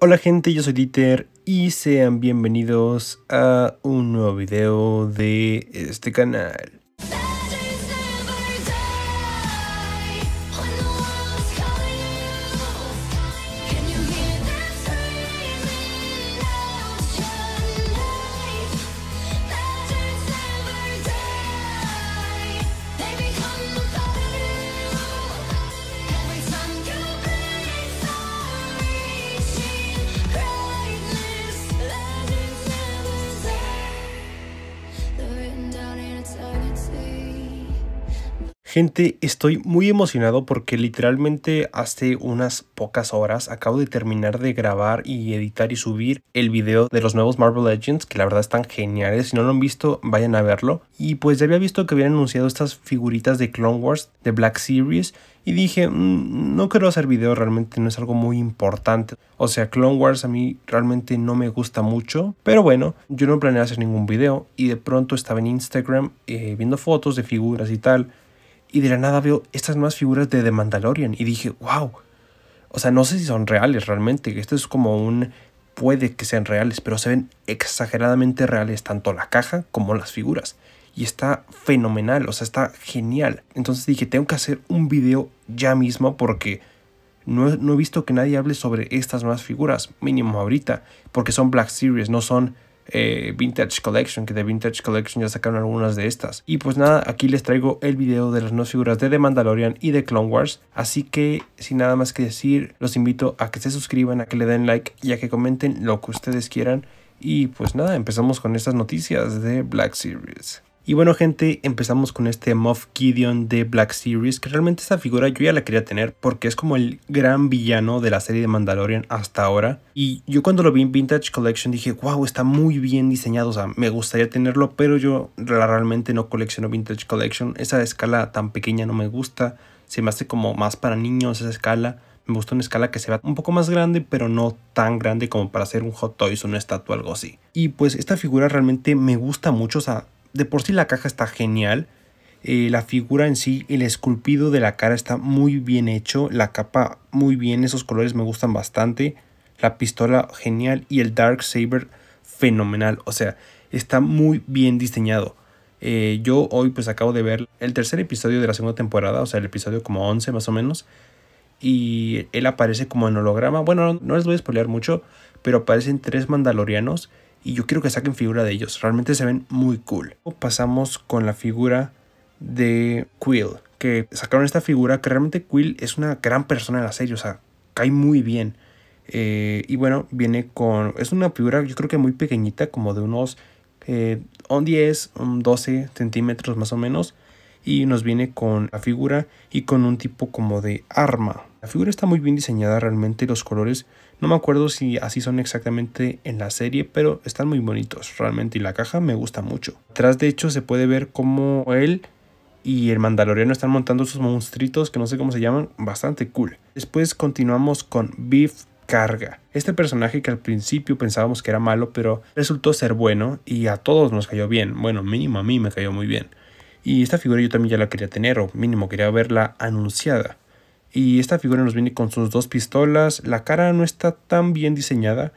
Hola gente, yo soy Dieter y sean bienvenidos a un nuevo video de este canal. Gente, estoy muy emocionado porque literalmente hace unas pocas horas acabo de terminar de grabar y editar y subir el video de los nuevos Marvel Legends, que la verdad están geniales. Si no lo han visto, vayan a verlo. Y pues ya había visto que habían anunciado estas figuritas de Clone Wars, de Black Series, y dije, mm, no quiero hacer video, realmente no es algo muy importante. O sea, Clone Wars a mí realmente no me gusta mucho, pero bueno, yo no planeé hacer ningún video y de pronto estaba en Instagram eh, viendo fotos de figuras y tal y de la nada veo estas nuevas figuras de The Mandalorian y dije, wow. O sea, no sé si son reales realmente. Esto es como un... Puede que sean reales, pero se ven exageradamente reales tanto la caja como las figuras. Y está fenomenal, o sea, está genial. Entonces dije, tengo que hacer un video ya mismo porque no, he visto que nadie hable sobre estas nuevas figuras, mínimo ahorita, porque son Black Series, no son eh, Vintage Collection, que de Vintage Collection ya sacaron algunas de estas. Y pues nada, aquí les traigo el video de las nuevas figuras de The Mandalorian y de Clone Wars, así que sin nada más que decir, los invito a que se suscriban, a que le den like y a que comenten lo que ustedes quieran. Y pues nada, empezamos con estas noticias de Black Series. Y bueno gente, empezamos con este Moff Gideon de Black Series, que realmente esta figura yo ya la quería tener porque es como el gran villano de la serie de Mandalorian hasta ahora. Y yo cuando lo vi en Vintage Collection dije, wow, está muy bien diseñado, o sea, me gustaría tenerlo, pero yo realmente no colecciono Vintage Collection, esa escala tan pequeña no me gusta, se me hace como más para niños esa escala. Me gusta una escala que se vea un poco más grande, pero no tan grande como para hacer un Hot Toys o una estatua, algo así. Y pues esta figura realmente me gusta mucho, o sea, de por sí la caja está genial. Eh, la figura en sí, el esculpido de la cara está muy bien hecho. La capa muy bien, esos colores me gustan bastante. La pistola genial y el Dark Saber fenomenal. O sea, está muy bien diseñado. Eh, yo hoy pues acabo de ver el tercer episodio de la segunda temporada, o sea, el episodio como 11 más o menos. Y él aparece como en holograma. Bueno, no, les voy a spoilear mucho, pero aparecen tres mandalorianos y yo quiero que saquen figura de ellos. Realmente se ven muy cool. Pasamos con la figura de Quill, que sacaron esta figura que realmente Quill es una gran persona en la serie, o sea, cae muy bien. Eh, y bueno, viene con. Es una figura, yo creo que muy pequeñita, como de unos eh, 10, 12 centímetros más o menos. Y nos viene con la figura y con un tipo como de arma. La figura está muy bien diseñada realmente, los colores, no me acuerdo si así son exactamente en la serie, pero están muy bonitos realmente y la caja me gusta mucho. tras de hecho se puede ver cómo él y el mandaloriano están montando sus monstruitos que no sé cómo se llaman, bastante cool. Después continuamos con Beef Carga. Este personaje que al principio pensábamos que era malo, pero resultó ser bueno y a todos nos cayó bien. Bueno, mínimo a mí me cayó muy bien. Y esta figura yo también ya la quería tener, o mínimo quería verla anunciada. Y esta figura nos viene con sus dos pistolas. La cara no está tan bien diseñada.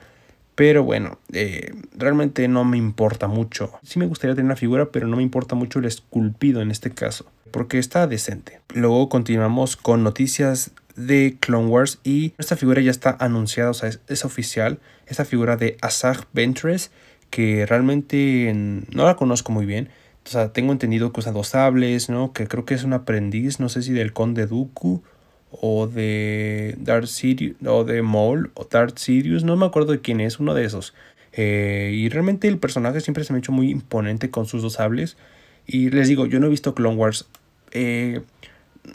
Pero bueno, eh, realmente no me importa mucho. Sí me gustaría tener una figura, pero no me importa mucho el esculpido en este caso. Porque está decente. Luego continuamos con noticias de Clone Wars y esta figura ya está anunciada, o sea, es, oficial. Esta figura de Asajj Ventress, que realmente no la conozco muy bien. O sea, tengo entendido que dos sables, ¿no? Que creo que es un aprendiz, no sé si del Conde Dooku o de Darth Sirius o de Maul o Dark Sirius, no me acuerdo de quién es, uno de esos. Eh, y realmente el personaje siempre se me ha hecho muy imponente con sus dos sables. Y les digo, yo no he visto Clone Wars. Eh,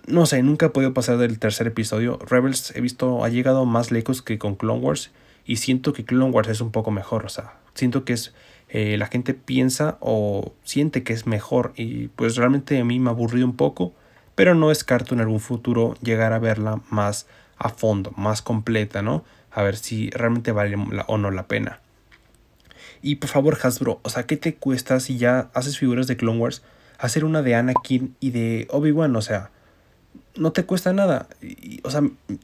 no sé, nunca he podido pasar del tercer episodio. Rebels he visto, ha llegado más lejos que con Clone Wars. Y siento que Clone Wars es un poco mejor. O sea, siento que es. Eh, la gente piensa o siente que es mejor. Y pues realmente a mí me ha aburrido un poco pero no descarto en algún futuro llegar a verla más a fondo, más completa, ¿no? A ver si realmente vale o no la pena. Y por favor, Hasbro, o sea, ¿qué te cuesta si ya haces figuras de Clone Wars hacer una de Anakin y de Obi-Wan? O sea, no te cuesta nada. o sea,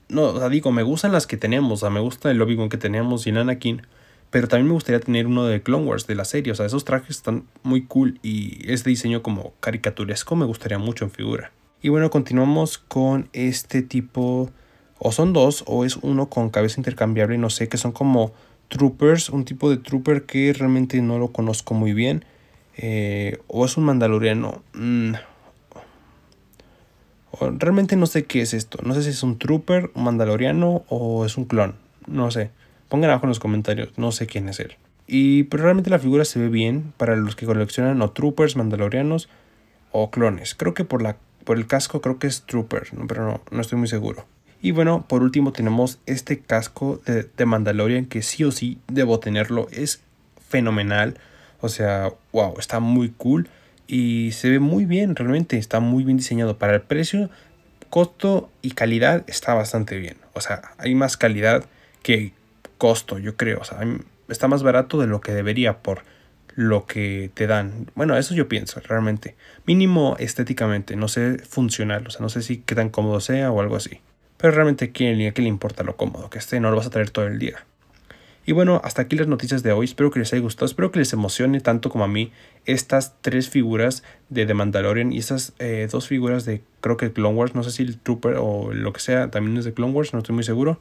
no, digo, me gustan las que tenemos, o sea, me gusta el Obi-Wan que teníamos y el Anakin, pero también me gustaría tener uno de Clone Wars de la serie, o sea, esos trajes están muy cool y ese diseño como caricaturesco me gustaría mucho en figura. Y bueno, continuamos con este tipo, o son dos, o es uno con cabeza intercambiable, no sé, que son como troopers, un tipo de trooper que realmente no lo conozco muy bien. Eh, o es un mandaloriano. Mm, realmente no sé qué es esto. No sé si es un trooper, un mandaloriano o es un clon. No sé. Pongan abajo en los comentarios. No sé quién es él. Y pero realmente la figura se ve bien para los que coleccionan o troopers, mandalorianos o clones. Creo que por la por el casco creo que es Trooper, pero no, estoy muy seguro. Y bueno, por último tenemos este casco de, de, Mandalorian que sí o sí debo tenerlo. Es fenomenal. O sea, wow, está muy cool. Y se ve muy bien, realmente está muy bien diseñado. Para el precio, costo y calidad está bastante bien. O sea, hay más calidad que costo, yo creo. O sea, está más barato de lo que debería por lo que te dan. Bueno, eso yo pienso, realmente. Mínimo estéticamente, no sé funcional, o sea, no sé si qué tan cómodo sea o algo así. Pero realmente, ¿quién le, qué le importa lo cómodo que esté? No lo vas a traer todo el día. Y bueno, hasta aquí las noticias de hoy. Espero que les haya gustado. Espero que les emocione tanto como a mí estas tres figuras de The Mandalorian y estas eh, dos figuras de creo que Clone Wars. No sé si el Trooper o lo que sea también es de Clone Wars, no estoy muy seguro.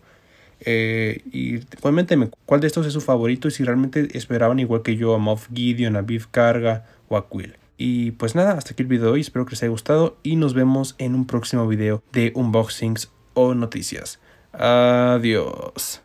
Eh, y cuénteme cuál de estos es su favorito y si realmente esperaban igual que yo a Moff Gideon, a Beef Carga o a Quill. Y pues nada, hasta aquí el video de hoy, espero que les haya gustado y nos vemos en un próximo video de unboxings o noticias. Adiós.